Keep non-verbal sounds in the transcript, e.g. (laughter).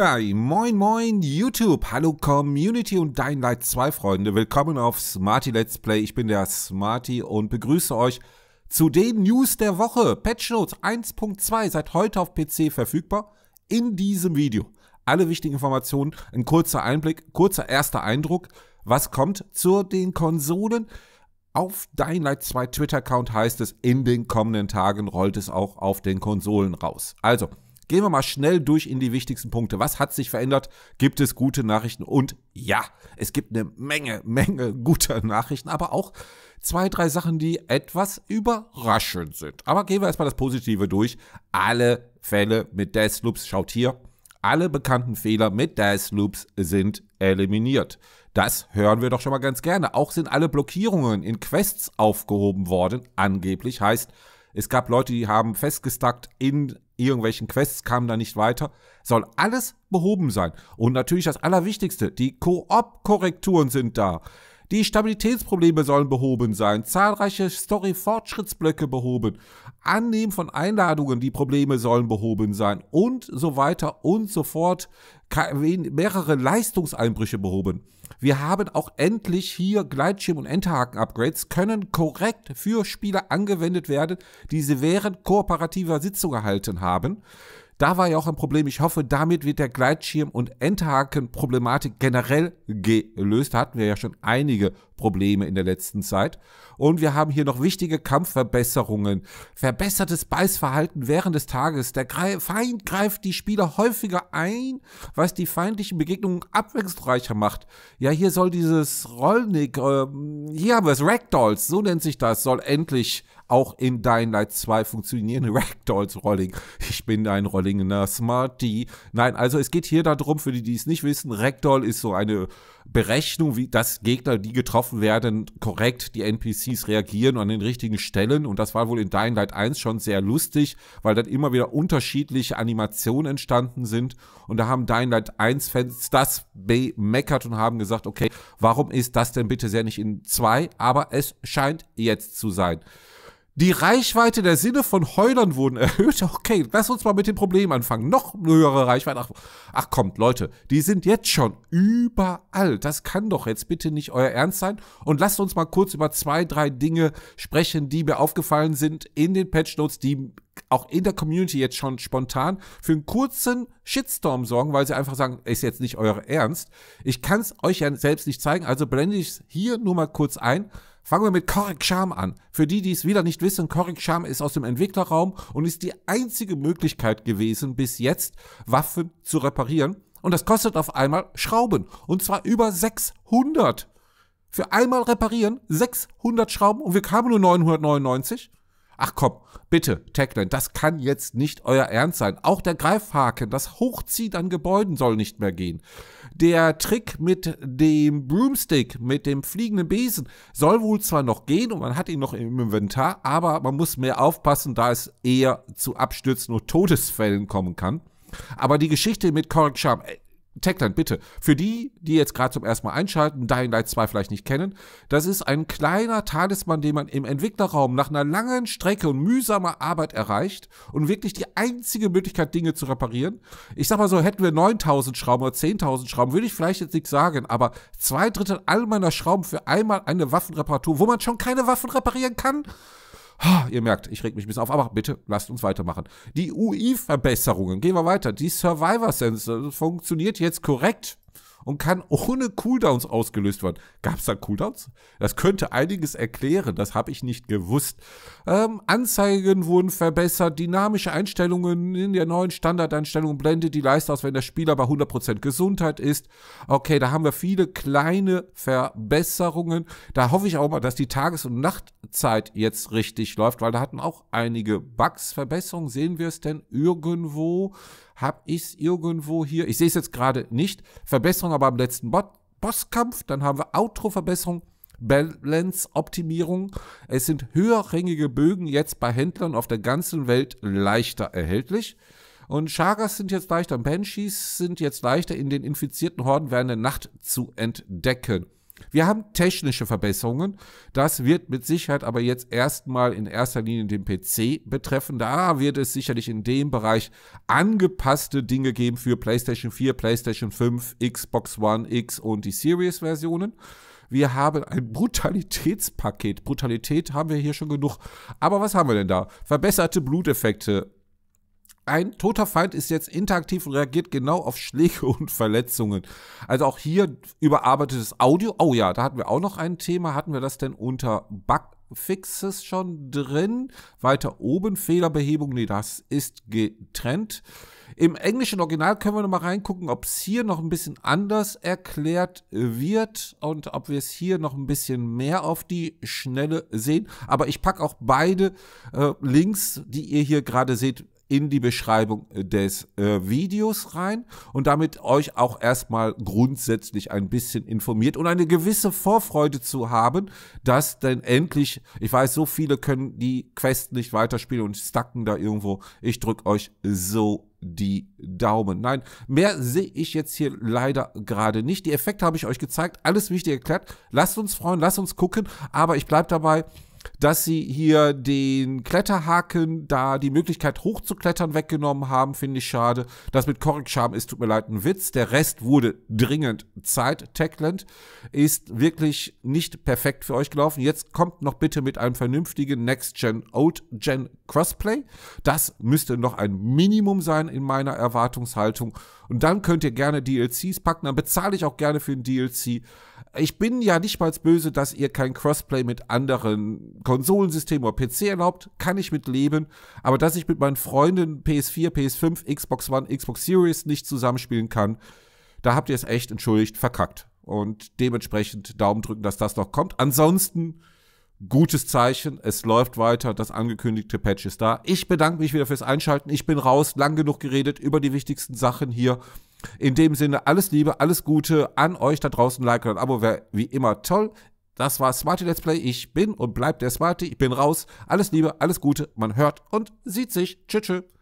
Hi, moin moin YouTube, hallo Community und Dying Light 2 Freunde, willkommen auf Smarty Let's Play, ich bin der Smarty und begrüße euch zu den News der Woche. Patch Notes 1.2 seit heute auf PC verfügbar in diesem Video. Alle wichtigen Informationen, ein kurzer Einblick, kurzer erster Eindruck, was kommt zu den Konsolen. Auf Dying Light 2 Twitter-Account heißt es, in den kommenden Tagen rollt es auch auf den Konsolen raus. Also, Gehen wir mal schnell durch in die wichtigsten Punkte. Was hat sich verändert? Gibt es gute Nachrichten? Und ja, es gibt eine Menge, Menge guter Nachrichten, aber auch zwei, drei Sachen, die etwas überraschend sind. Aber gehen wir erstmal das Positive durch. Alle Fälle mit Deathloops, schaut hier, alle bekannten Fehler mit Deathloops sind eliminiert. Das hören wir doch schon mal ganz gerne. Auch sind alle Blockierungen in Quests aufgehoben worden, angeblich heißt, es gab Leute, die haben festgestackt in irgendwelchen Quests kamen da nicht weiter. Soll alles behoben sein. Und natürlich das Allerwichtigste, die Koop-Korrekturen sind da. Die Stabilitätsprobleme sollen behoben sein, zahlreiche Story-Fortschrittsblöcke behoben, Annehmen von Einladungen, die Probleme sollen behoben sein und so weiter und so fort. Mehrere Leistungseinbrüche behoben. Wir haben auch endlich hier Gleitschirm- und Endhaken-Upgrades können korrekt für Spieler angewendet werden, die sie während kooperativer Sitzung erhalten haben. Da war ja auch ein Problem. Ich hoffe, damit wird der Gleitschirm- und Enterhaken-Problematik generell gelöst. hatten wir ja schon einige Probleme in der letzten Zeit. Und wir haben hier noch wichtige Kampfverbesserungen. Verbessertes Beißverhalten während des Tages. Der Feind greift die Spieler häufiger ein, was die feindlichen Begegnungen abwechslungsreicher macht. Ja, hier soll dieses Rollnick, äh, hier haben wir es, Ragdolls, so nennt sich das, soll endlich auch in Dying Light 2 funktionieren (laughs) Ragdolls Rolling. Ich bin ein Rollingender Smarty. Nein, also es geht hier darum, für die, die es nicht wissen, Ragdoll ist so eine Berechnung, wie das Gegner, die getroffen werden, korrekt die NPCs reagieren an den richtigen Stellen. Und das war wohl in Dying Light 1 schon sehr lustig, weil dann immer wieder unterschiedliche Animationen entstanden sind. Und da haben Dying Light 1-Fans das bemeckert und haben gesagt, okay, warum ist das denn bitte sehr nicht in 2? Aber es scheint jetzt zu sein. Die Reichweite der Sinne von Heulern wurden erhöht. Okay, lass uns mal mit dem Problem anfangen. Noch höhere Reichweite. Ach, ach kommt, Leute, die sind jetzt schon überall. Das kann doch jetzt bitte nicht euer Ernst sein. Und lasst uns mal kurz über zwei, drei Dinge sprechen, die mir aufgefallen sind in den Patch Notes, die auch in der Community jetzt schon spontan für einen kurzen Shitstorm sorgen, weil sie einfach sagen, ist jetzt nicht euer Ernst. Ich kann es euch ja selbst nicht zeigen, also blende ich es hier nur mal kurz ein. Fangen wir mit Correct Charm an. Für die, die es wieder nicht wissen, Correct Charm ist aus dem Entwicklerraum und ist die einzige Möglichkeit gewesen, bis jetzt Waffen zu reparieren. Und das kostet auf einmal Schrauben. Und zwar über 600. Für einmal reparieren 600 Schrauben und wir kamen nur 999. Ach komm, bitte, Techland, das kann jetzt nicht euer Ernst sein. Auch der Greifhaken, das Hochziehen an Gebäuden soll nicht mehr gehen. Der Trick mit dem Broomstick, mit dem fliegenden Besen, soll wohl zwar noch gehen und man hat ihn noch im Inventar, aber man muss mehr aufpassen, da es eher zu Abstürzen und Todesfällen kommen kann. Aber die Geschichte mit Korrekscham, Techland, bitte. Für die, die jetzt gerade zum ersten Mal einschalten, Dying Light 2 vielleicht nicht kennen, das ist ein kleiner Talisman, den man im Entwicklerraum nach einer langen Strecke und mühsamer Arbeit erreicht und wirklich die einzige Möglichkeit, Dinge zu reparieren. Ich sag mal so, hätten wir 9000 Schrauben oder 10.000 Schrauben, würde ich vielleicht jetzt nichts sagen, aber zwei Drittel all meiner Schrauben für einmal eine Waffenreparatur, wo man schon keine Waffen reparieren kann, Ihr merkt, ich reg mich ein bisschen auf, aber bitte lasst uns weitermachen. Die UI-Verbesserungen, gehen wir weiter. Die Survivor Sense funktioniert jetzt korrekt und kann ohne Cooldowns ausgelöst werden. Gab es da Cooldowns? Das könnte einiges erklären, das habe ich nicht gewusst. Ähm, Anzeigen wurden verbessert, dynamische Einstellungen in der neuen Standardeinstellung blendet die Leiste aus, wenn der Spieler bei 100% Gesundheit ist. Okay, da haben wir viele kleine Verbesserungen. Da hoffe ich auch mal, dass die Tages- und Nacht Zeit jetzt richtig läuft, weil da hatten auch einige Bugs, Verbesserungen. Sehen wir es denn irgendwo? Hab ich es irgendwo hier? Ich sehe es jetzt gerade nicht. Verbesserung aber am letzten Bot Bosskampf. Dann haben wir Outro-Verbesserung. Balance-Optimierung. Es sind höherrängige Bögen jetzt bei Händlern auf der ganzen Welt leichter erhältlich. Und Chagas sind jetzt leichter, Banshees sind jetzt leichter in den infizierten Horden während der Nacht zu entdecken. Wir haben technische Verbesserungen. Das wird mit Sicherheit aber jetzt erstmal in erster Linie den PC betreffen. Da wird es sicherlich in dem Bereich angepasste Dinge geben für PlayStation 4, PlayStation 5, Xbox One X und die Series-Versionen. Wir haben ein (laughs) Brutalitätspaket. Brutalität haben wir hier schon genug. Aber was haben wir denn da? Verbesserte Bluteffekte, ein toter Feind ist jetzt interaktiv und reagiert genau auf Schläge (laughs) und Verletzungen. Also auch hier überarbeitetes Audio. Oh ja, da hatten wir auch noch ein Thema. Hatten wir das denn unter Bugfixes schon drin? Weiter oben Fehlerbehebung. Nee, das ist getrennt. Im englischen Original können wir nochmal reingucken, ob es hier noch ein bisschen anders erklärt wird und ob wir es hier noch ein bisschen mehr auf die Schnelle sehen. Aber ich packe auch beide äh, Links, die ihr hier gerade seht, in die Beschreibung äh, des äh, Videos rein und damit euch auch erstmal grundsätzlich ein bisschen informiert und eine gewisse Vorfreude zu haben, dass denn endlich, ich weiß, so viele können die Quest nicht weiterspielen und stacken da irgendwo. Ich drücke euch so die Daumen. Nein, mehr sehe ich jetzt hier leider gerade nicht. Die Effekte habe ich euch gezeigt, alles wichtig erklärt. Lasst uns freuen, lasst uns gucken, aber ich bleibe dabei, dass sie hier den Kletterhaken da die Möglichkeit hochzuklettern weggenommen haben, finde ich schade. Das mit Korrektscham ist, tut mir leid, ein Witz. Der Rest wurde dringend Zeit. Techland ist wirklich nicht perfekt für euch gelaufen. Jetzt kommt noch bitte mit einem vernünftigen Next-Gen, Old-Gen Crossplay. Das müsste noch ein Minimum sein in meiner Erwartungshaltung. Und dann könnt ihr gerne DLCs packen. Dann bezahle ich auch gerne für ein DLC. Ich bin ja nicht mal böse, dass ihr kein Crossplay mit anderen Konsolensystemen oder PC erlaubt. Kann ich mit leben. Aber dass ich mit meinen Freunden PS4, PS5, Xbox One, Xbox Series nicht zusammenspielen kann, da habt ihr es echt entschuldigt verkackt. Und dementsprechend Daumen drücken, dass das noch kommt. Ansonsten Gutes Zeichen, es läuft weiter, das angekündigte Patch ist da. Ich bedanke mich wieder fürs Einschalten. Ich bin raus, lang genug geredet über die wichtigsten Sachen hier. In dem Sinne, alles Liebe, alles Gute an euch da draußen. Like und Abo wäre wie immer toll. Das war Smarty Let's Play. Ich bin und bleib der Smarty. Ich bin raus. Alles Liebe, alles Gute. Man hört und sieht sich. Tschüss, tschüss.